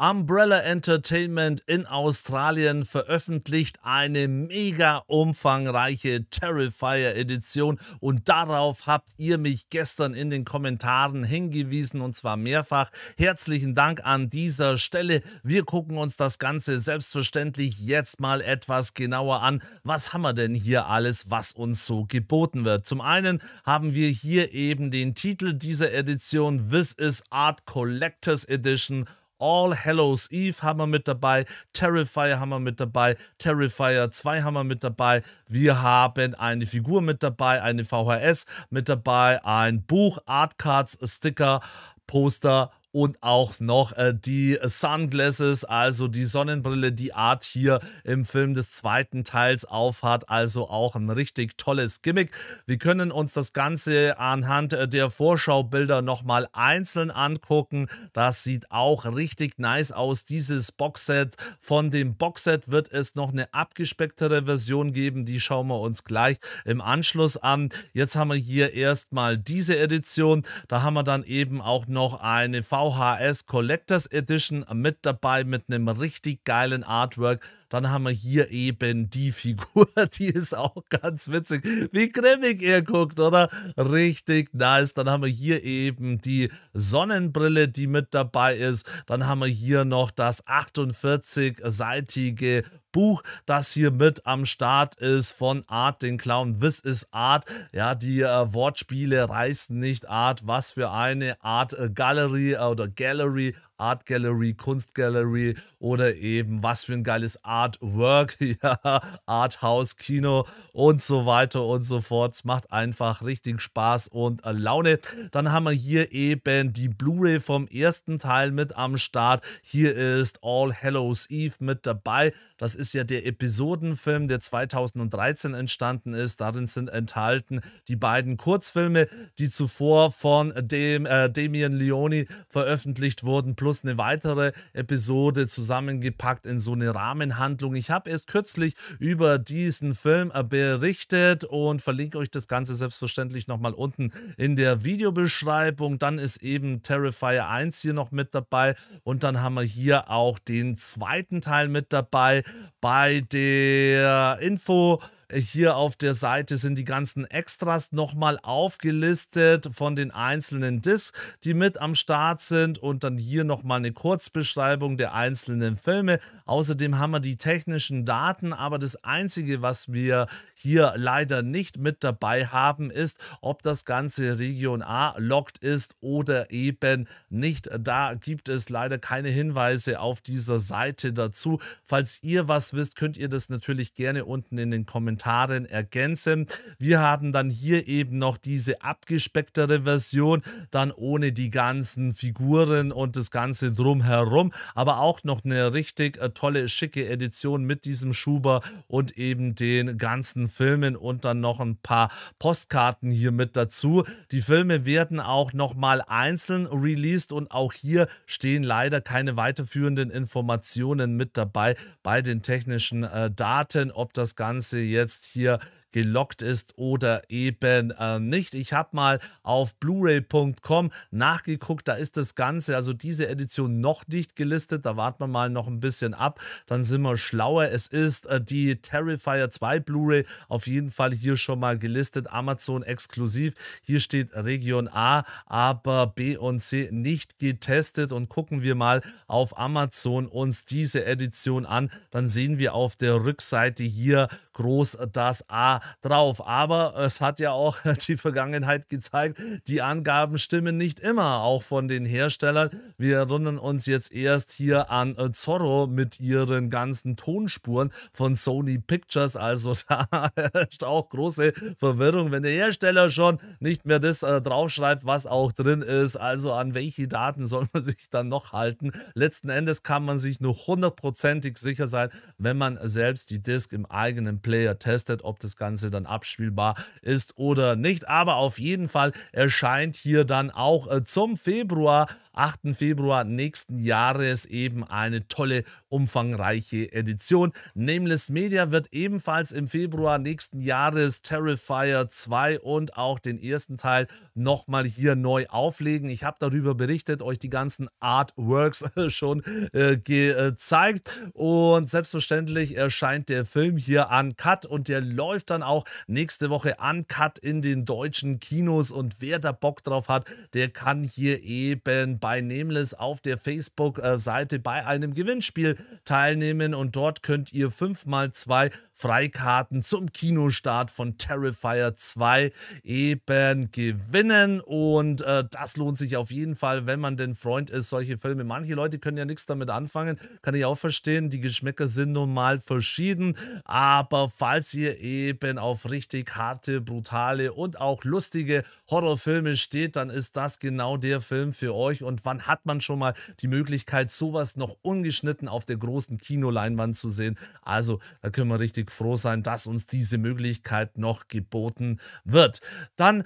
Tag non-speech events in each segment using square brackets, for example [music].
Umbrella Entertainment in Australien veröffentlicht eine mega umfangreiche Terrifier Edition und darauf habt ihr mich gestern in den Kommentaren hingewiesen und zwar mehrfach. Herzlichen Dank an dieser Stelle. Wir gucken uns das Ganze selbstverständlich jetzt mal etwas genauer an. Was haben wir denn hier alles, was uns so geboten wird? Zum einen haben wir hier eben den Titel dieser Edition This is Art Collectors Edition All Hallows Eve haben wir mit dabei, Terrifier haben wir mit dabei, Terrifier 2 haben wir mit dabei, wir haben eine Figur mit dabei, eine VHS mit dabei, ein Buch, Artcards, Sticker, Poster, und auch noch äh, die Sunglasses, also die Sonnenbrille, die Art hier im Film des zweiten Teils aufhat. Also auch ein richtig tolles Gimmick. Wir können uns das Ganze anhand äh, der Vorschaubilder nochmal einzeln angucken. Das sieht auch richtig nice aus, dieses Boxset. Von dem Boxset wird es noch eine abgespecktere Version geben. Die schauen wir uns gleich im Anschluss an. Jetzt haben wir hier erstmal diese Edition. Da haben wir dann eben auch noch eine Farbe VHS Collectors Edition mit dabei mit einem richtig geilen Artwork. Dann haben wir hier eben die Figur, [laughs] die ist auch ganz witzig, wie grimmig er guckt, oder? Richtig nice. Dann haben wir hier eben die Sonnenbrille, die mit dabei ist. Dann haben wir hier noch das 48-seitige Buch, das hier mit am Start ist von Art den Clown. This is Art. Ja, die äh, Wortspiele reißen nicht Art. Was für eine Art äh, Gallery äh, oder Gallery. Art Gallery, Kunst Gallery oder eben was für ein geiles Artwork, [laughs] ja, Arthouse, Kino und so weiter und so fort. Es macht einfach richtig Spaß und Laune. Dann haben wir hier eben die Blu-ray vom ersten Teil mit am Start. Hier ist All Hallows Eve mit dabei. Das ist ja der Episodenfilm, der 2013 entstanden ist. Darin sind enthalten die beiden Kurzfilme, die zuvor von dem, äh, Damien Leone veröffentlicht wurden, plus plus eine weitere Episode zusammengepackt in so eine Rahmenhandlung. Ich habe erst kürzlich über diesen Film berichtet und verlinke euch das Ganze selbstverständlich nochmal unten in der Videobeschreibung. Dann ist eben Terrifier 1 hier noch mit dabei und dann haben wir hier auch den zweiten Teil mit dabei bei der Info hier auf der Seite sind die ganzen Extras nochmal aufgelistet von den einzelnen Discs, die mit am Start sind und dann hier nochmal eine Kurzbeschreibung der einzelnen Filme. Außerdem haben wir die technischen Daten, aber das Einzige, was wir hier leider nicht mit dabei haben, ist, ob das Ganze Region A locked ist oder eben nicht. Da gibt es leider keine Hinweise auf dieser Seite dazu. Falls ihr was wisst, könnt ihr das natürlich gerne unten in den Kommentaren Kommentaren ergänzen. Wir haben dann hier eben noch diese abgespecktere Version, dann ohne die ganzen Figuren und das Ganze drumherum, aber auch noch eine richtig äh, tolle, schicke Edition mit diesem Schuber und eben den ganzen Filmen und dann noch ein paar Postkarten hier mit dazu. Die Filme werden auch nochmal einzeln released und auch hier stehen leider keine weiterführenden Informationen mit dabei bei den technischen äh, Daten, ob das Ganze jetzt jetzt hier gelockt ist oder eben äh, nicht. Ich habe mal auf blu-ray.com nachgeguckt, da ist das Ganze, also diese Edition noch nicht gelistet, da warten wir mal noch ein bisschen ab, dann sind wir schlauer. Es ist äh, die Terrifier 2 Blu-ray auf jeden Fall hier schon mal gelistet, Amazon exklusiv. Hier steht Region A, aber B und C nicht getestet und gucken wir mal auf Amazon uns diese Edition an, dann sehen wir auf der Rückseite hier groß das A drauf. Aber es hat ja auch [laughs] die Vergangenheit gezeigt, die Angaben stimmen nicht immer, auch von den Herstellern. Wir erinnern uns jetzt erst hier an äh, Zorro mit ihren ganzen Tonspuren von Sony Pictures. Also [laughs] da herrscht auch große Verwirrung, wenn der Hersteller schon nicht mehr das äh, draufschreibt, was auch drin ist. Also an welche Daten soll man [laughs] sich dann noch halten? Letzten Endes kann man sich nur hundertprozentig sicher sein, wenn man selbst die Disk im eigenen Player testet, ob das Ganze Ganze dann abspielbar ist oder nicht. Aber auf jeden Fall erscheint hier dann auch äh, zum Februar 8. Februar nächsten Jahres eben eine tolle, umfangreiche Edition. Nameless Media wird ebenfalls im Februar nächsten Jahres Terrifier 2 und auch den ersten Teil nochmal hier neu auflegen. Ich habe darüber berichtet, euch die ganzen Artworks äh, schon äh, gezeigt und selbstverständlich erscheint der Film hier an Cut und der läuft dann dann auch nächste Woche Uncut in den deutschen Kinos. Und wer da Bock drauf hat, der kann hier eben bei Nameless auf der Facebook-Seite bei einem Gewinnspiel teilnehmen. Und dort könnt ihr 5x2 Freikarten zum Kinostart von Terrifier 2 eben gewinnen. Und äh, das lohnt sich auf jeden Fall, wenn man denn Freund ist, solche Filme. Manche Leute können ja nichts damit anfangen, kann ich auch verstehen. Die Geschmäcker sind nun mal verschieden. Aber falls ihr eben Fan auf richtig harte, brutale und auch lustige Horrorfilme steht, dann ist das genau der Film für euch. Und wann hat man schon mal die Möglichkeit, sowas noch ungeschnitten auf der großen Kinoleinwand zu sehen? Also da können wir richtig froh sein, dass uns diese Möglichkeit noch geboten wird. Dann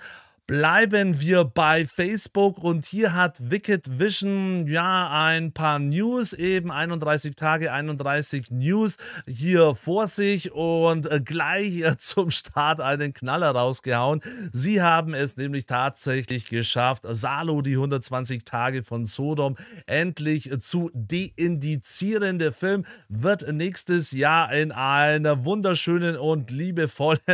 Bleiben wir bei Facebook und hier hat Wicked Vision ja ein paar News, eben 31 Tage, 31 News hier vor sich und äh, gleich äh, zum Start einen Knaller rausgehauen. Sie haben es nämlich tatsächlich geschafft, Salo, die 120 Tage von Sodom, endlich äh, zu deindizieren. Der Film wird nächstes Jahr in einer wunderschönen und liebevollen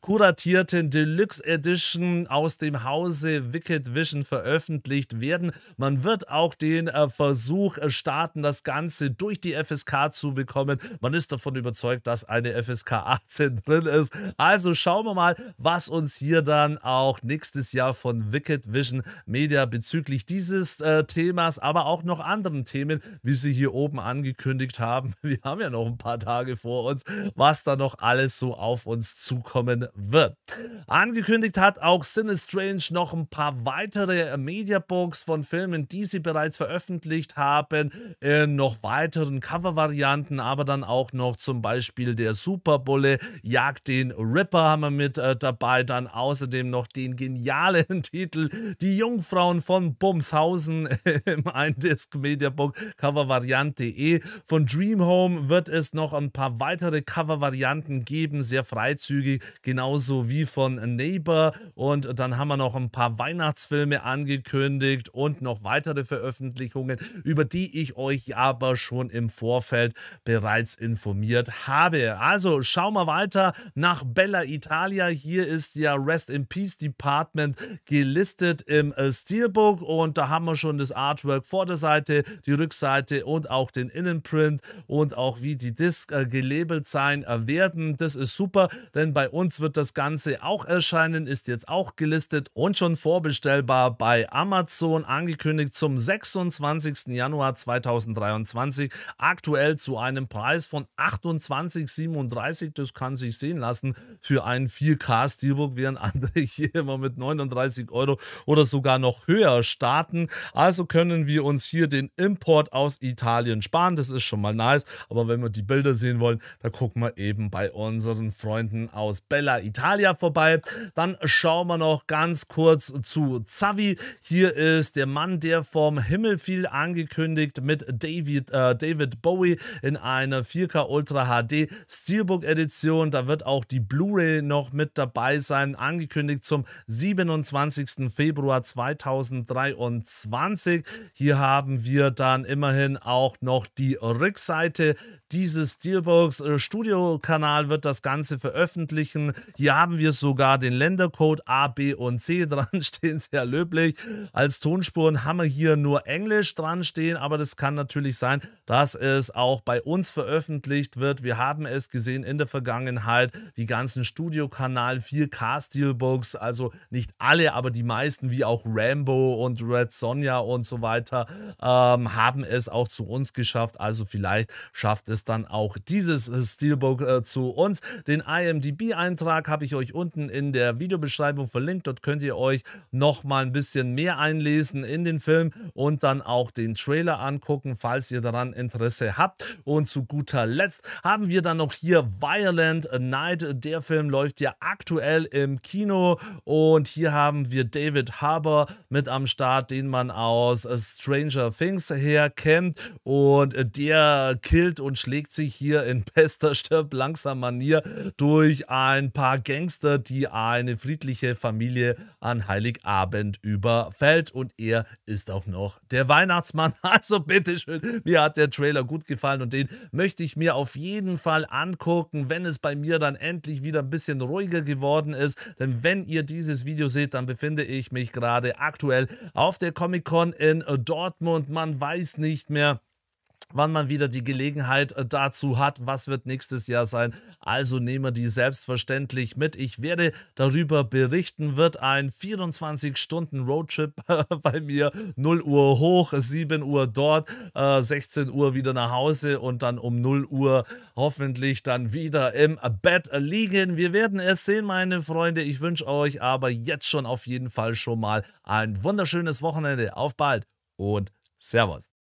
kuratierten Deluxe Edition aus dem Hause Wicked Vision veröffentlicht werden. Man wird auch den äh, Versuch äh, starten, das Ganze durch die FSK zu bekommen. Man ist davon überzeugt, dass eine FSK 18 drin ist. Also schauen wir mal, was uns hier dann auch nächstes Jahr von Wicked Vision Media bezüglich dieses äh, Themas, aber auch noch anderen Themen, wie sie hier oben angekündigt haben. [laughs] Wir haben ja noch ein paar Tage vor uns, was da noch alles so auf uns zukommen wird. Angekündigt hat auch Cine Strange noch ein paar weitere äh, Mediabooks von Filmen, die sie bereits veröffentlicht haben, äh, noch weiteren Covervarianten, aber dann auch noch zum Beispiel der Superbulle, Jagd den Ripper haben wir mit äh, dabei, dann außerdem noch den genialen [laughs] Titel Die Jungfrauen von Bumshausen [laughs] im Eindisc Mediabook Covervariante.de. Von Dream Home wird es noch ein paar weitere Covervarianten geben, sehr freizügig, genauso wie von Neighbor und und dann haben wir noch ein paar Weihnachtsfilme angekündigt und noch weitere Veröffentlichungen, über die ich euch aber schon im Vorfeld bereits informiert habe. Also schauen wir weiter nach Bella Italia. Hier ist ja Rest in Peace Department gelistet im äh, Steelbook und da haben wir schon das Artwork Vorderseite, die Rückseite und auch den Innenprint und auch wie die Disc äh, gelabelt sein äh, werden. Das ist super, denn bei uns wird das Ganze auch erscheinen, ist jetzt auch auch gelistet und schon vorbestellbar bei Amazon, angekündigt zum 26. Januar 2023, aktuell zu einem Preis von 28,37, das kann sich sehen lassen, für einen 4K-Steelbook, während [laughs] andere hier immer mit 39 Euro oder sogar noch höher starten. Also können wir uns hier den Import aus Italien sparen, das ist schon mal nice, aber wenn wir die Bilder sehen wollen, da gucken wir eben bei unseren Freunden aus Bella Italia vorbei. Dann schauen wir noch ganz kurz zu Xavi. Hier ist der Mann, der vom Himmel fiel, angekündigt mit David, äh, David Bowie in einer 4K Ultra HD Steelbook Edition. Da wird auch die Blu-ray noch mit dabei sein, angekündigt zum 27. Februar 2023. Hier haben wir dann immerhin auch noch die Rückseite dieses Steelbooks. Äh, Studio-Kanal wird das Ganze veröffentlichen. Hier haben wir sogar den Ländercode A B und C [laughs] dran stehen, sehr löblich. Als Tonspuren haben wir hier nur Englisch dran stehen, aber das kann natürlich sein, dass es auch bei uns veröffentlicht wird. Wir haben es gesehen in der Vergangenheit, die ganzen Studiokanal 4K Steelbooks, also nicht alle, aber die meisten, wie auch Rambo und Red Sonja und so weiter, ähm, haben es auch zu uns geschafft. Also vielleicht schafft es dann auch dieses äh, Steelbook äh, zu uns. Den IMDB-Eintrag habe ich euch unten in der Videobeschreibung verlinkt verlinkt. Dort könnt ihr euch nochmal ein bisschen mehr einlesen in den Film und dann auch den Trailer angucken, falls ihr daran Interesse habt. Und zu guter Letzt haben wir dann noch hier Violent Night. Der Film läuft ja aktuell im Kino und hier haben wir David Harbour mit am Start, den man aus Stranger Things her kennt und der killt und schlägt sich hier in [laughs] bester Stirb langsamer Manier durch ein paar Gangster, die eine friedliche Familie Familie an Heiligabend überfällt. Und er ist auch noch der Weihnachtsmann. [laughs] Also bitteschön, mir hat der Trailer gut gefallen und den möchte ich mir auf jeden Fall angucken, wenn es bei mir dann endlich wieder ein bisschen ruhiger geworden ist. Denn wenn ihr dieses Video seht, dann befinde ich mich gerade aktuell auf der Comic-Con in Dortmund. Man weiß nicht mehr, wann man wieder die Gelegenheit äh, dazu hat, was wird nächstes Jahr sein. Also nehmen wir die selbstverständlich mit. Ich werde darüber berichten, wird ein 24-Stunden-Roadtrip [laughs] bei mir, 0 Uhr hoch, 7 Uhr dort, 16 äh, Uhr wieder nach Hause und dann um 0 Uhr hoffentlich dann wieder im Bett liegen. Wir werden es sehen, meine Freunde. Ich wünsche euch aber jetzt schon auf jeden Fall schon mal ein wunderschönes Wochenende. Auf bald und Servus.